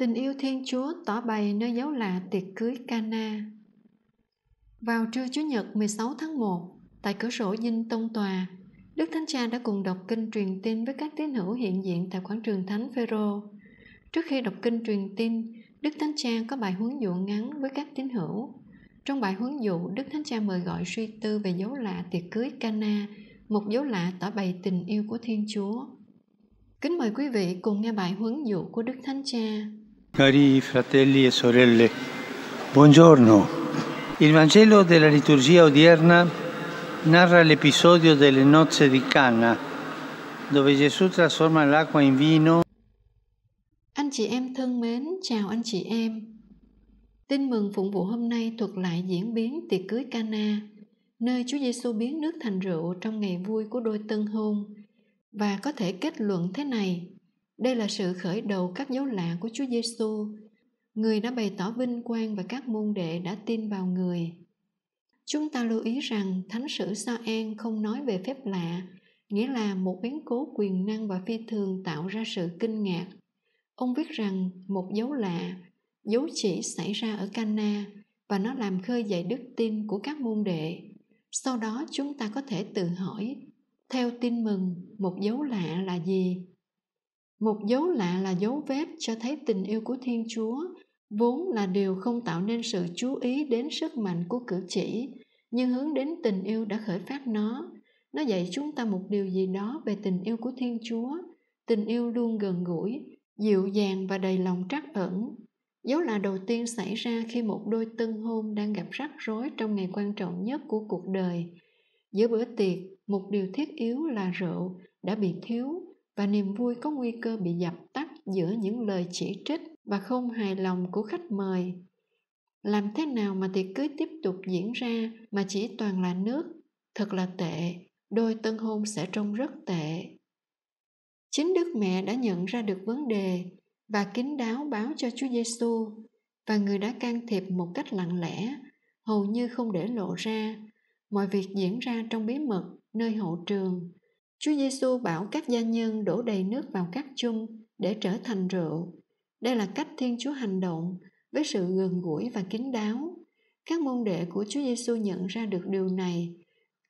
Tình yêu Thiên Chúa tỏ bày nơi dấu lạ tiệc cưới Cana. Vào trưa Chủ nhật 16 tháng 1, tại cửa sổ dinh tông tòa, Đức Thánh Cha đã cùng đọc kinh truyền tin với các tín hữu hiện diện tại quảng trường Thánh Phêrô. Trước khi đọc kinh truyền tin, Đức Thánh Cha có bài huấn dụ ngắn với các tín hữu. Trong bài huấn dụ, Đức Thánh Cha mời gọi suy tư về dấu lạ tiệc cưới Cana, một dấu lạ tỏ bày tình yêu của Thiên Chúa. Kính mời quý vị cùng nghe bài huấn dụ của Đức Thánh Cha Cari fratelli e sorelle, buongiorno. Il Vangelo della liturgia odierna narra l'episodio delle nozze di Cana, dove Gesù trasforma l'acqua in vino. Anh chị em thân mến, chào anh chị em. Tin mừng phụng vụ hôm nay thuật lại diễn biến tiệc cưới Cana, nơi Chúa Giêsu biến nước thành rượu trong ngày vui của đôi tân hôn và có thể kết luận thế này đây là sự khởi đầu các dấu lạ của Chúa Giêsu. Người đã bày tỏ vinh quang và các môn đệ đã tin vào người. Chúng ta lưu ý rằng Thánh sử Sa An không nói về phép lạ, nghĩa là một biến cố quyền năng và phi thường tạo ra sự kinh ngạc. Ông viết rằng một dấu lạ, dấu chỉ xảy ra ở Cana và nó làm khơi dậy đức tin của các môn đệ. Sau đó chúng ta có thể tự hỏi, theo tin mừng, một dấu lạ là gì? một dấu lạ là dấu vết cho thấy tình yêu của thiên chúa vốn là điều không tạo nên sự chú ý đến sức mạnh của cử chỉ nhưng hướng đến tình yêu đã khởi phát nó nó dạy chúng ta một điều gì đó về tình yêu của thiên chúa tình yêu luôn gần gũi dịu dàng và đầy lòng trắc ẩn dấu là đầu tiên xảy ra khi một đôi tân hôn đang gặp rắc rối trong ngày quan trọng nhất của cuộc đời giữa bữa tiệc một điều thiết yếu là rượu đã bị thiếu và niềm vui có nguy cơ bị dập tắt giữa những lời chỉ trích và không hài lòng của khách mời làm thế nào mà tiệc cưới tiếp tục diễn ra mà chỉ toàn là nước thật là tệ đôi tân hôn sẽ trông rất tệ chính đức mẹ đã nhận ra được vấn đề và kín đáo báo cho chúa giêsu và người đã can thiệp một cách lặng lẽ hầu như không để lộ ra mọi việc diễn ra trong bí mật nơi hậu trường Chúa Giêsu bảo các gia nhân đổ đầy nước vào các chung để trở thành rượu. Đây là cách Thiên Chúa hành động với sự gần gũi và kín đáo. Các môn đệ của Chúa Giêsu nhận ra được điều này.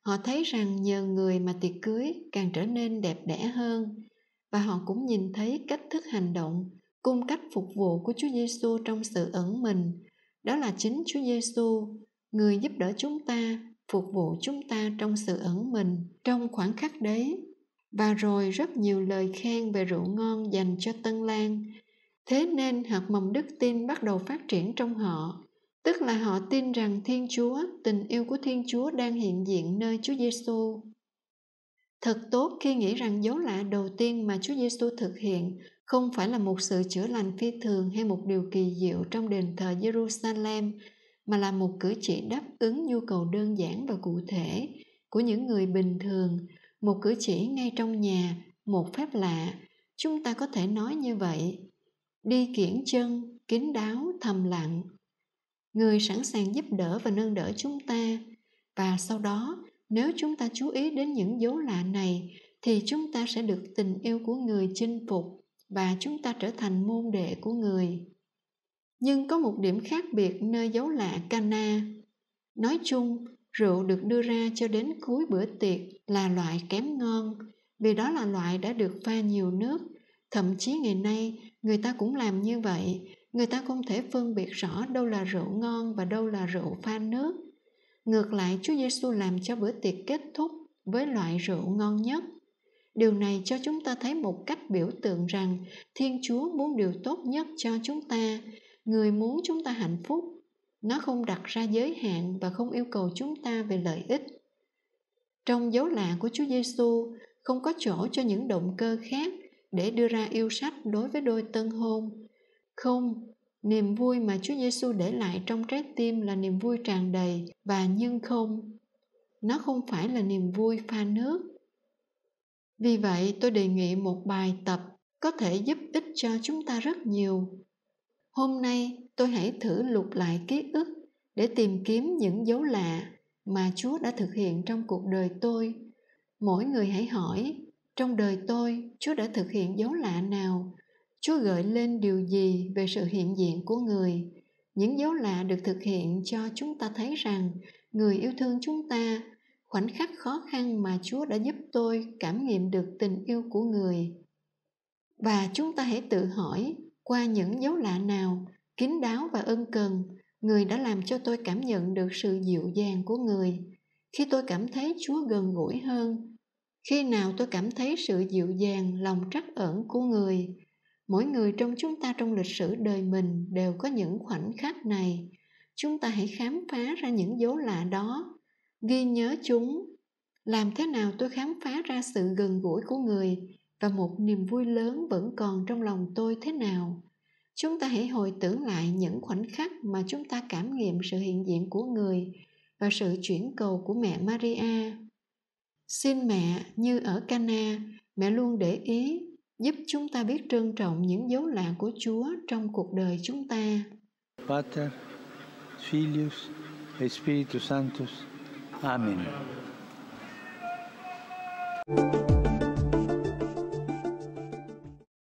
Họ thấy rằng nhờ người mà tiệc cưới càng trở nên đẹp đẽ hơn và họ cũng nhìn thấy cách thức hành động, cung cách phục vụ của Chúa Giêsu trong sự ẩn mình. Đó là chính Chúa Giêsu, người giúp đỡ chúng ta phục vụ chúng ta trong sự ẩn mình trong khoảng khắc đấy và rồi rất nhiều lời khen về rượu ngon dành cho tân lan thế nên hạt mầm đức tin bắt đầu phát triển trong họ tức là họ tin rằng thiên chúa tình yêu của thiên chúa đang hiện diện nơi chúa giêsu thật tốt khi nghĩ rằng dấu lạ đầu tiên mà chúa giêsu thực hiện không phải là một sự chữa lành phi thường hay một điều kỳ diệu trong đền thờ jerusalem mà là một cử chỉ đáp ứng nhu cầu đơn giản và cụ thể của những người bình thường một cử chỉ ngay trong nhà một phép lạ chúng ta có thể nói như vậy đi kiển chân kín đáo thầm lặng người sẵn sàng giúp đỡ và nâng đỡ chúng ta và sau đó nếu chúng ta chú ý đến những dấu lạ này thì chúng ta sẽ được tình yêu của người chinh phục và chúng ta trở thành môn đệ của người nhưng có một điểm khác biệt nơi dấu lạ cana nói chung rượu được đưa ra cho đến cuối bữa tiệc là loại kém ngon vì đó là loại đã được pha nhiều nước thậm chí ngày nay người ta cũng làm như vậy người ta không thể phân biệt rõ đâu là rượu ngon và đâu là rượu pha nước ngược lại chúa giêsu làm cho bữa tiệc kết thúc với loại rượu ngon nhất điều này cho chúng ta thấy một cách biểu tượng rằng thiên chúa muốn điều tốt nhất cho chúng ta người muốn chúng ta hạnh phúc nó không đặt ra giới hạn và không yêu cầu chúng ta về lợi ích trong dấu lạ của chúa giêsu không có chỗ cho những động cơ khác để đưa ra yêu sách đối với đôi tân hôn không niềm vui mà chúa giêsu để lại trong trái tim là niềm vui tràn đầy và nhưng không nó không phải là niềm vui pha nước vì vậy tôi đề nghị một bài tập có thể giúp ích cho chúng ta rất nhiều hôm nay tôi hãy thử lục lại ký ức để tìm kiếm những dấu lạ mà chúa đã thực hiện trong cuộc đời tôi mỗi người hãy hỏi trong đời tôi chúa đã thực hiện dấu lạ nào chúa gợi lên điều gì về sự hiện diện của người những dấu lạ được thực hiện cho chúng ta thấy rằng người yêu thương chúng ta khoảnh khắc khó khăn mà chúa đã giúp tôi cảm nghiệm được tình yêu của người và chúng ta hãy tự hỏi qua những dấu lạ nào kín đáo và ân cần người đã làm cho tôi cảm nhận được sự dịu dàng của người khi tôi cảm thấy chúa gần gũi hơn khi nào tôi cảm thấy sự dịu dàng lòng trắc ẩn của người mỗi người trong chúng ta trong lịch sử đời mình đều có những khoảnh khắc này chúng ta hãy khám phá ra những dấu lạ đó ghi nhớ chúng làm thế nào tôi khám phá ra sự gần gũi của người và một niềm vui lớn vẫn còn trong lòng tôi thế nào chúng ta hãy hồi tưởng lại những khoảnh khắc mà chúng ta cảm nghiệm sự hiện diện của người và sự chuyển cầu của mẹ maria xin mẹ như ở cana mẹ luôn để ý giúp chúng ta biết trân trọng những dấu lạ của chúa trong cuộc đời chúng ta Pater, Filius, Espíritu Santos. Amen. Amen.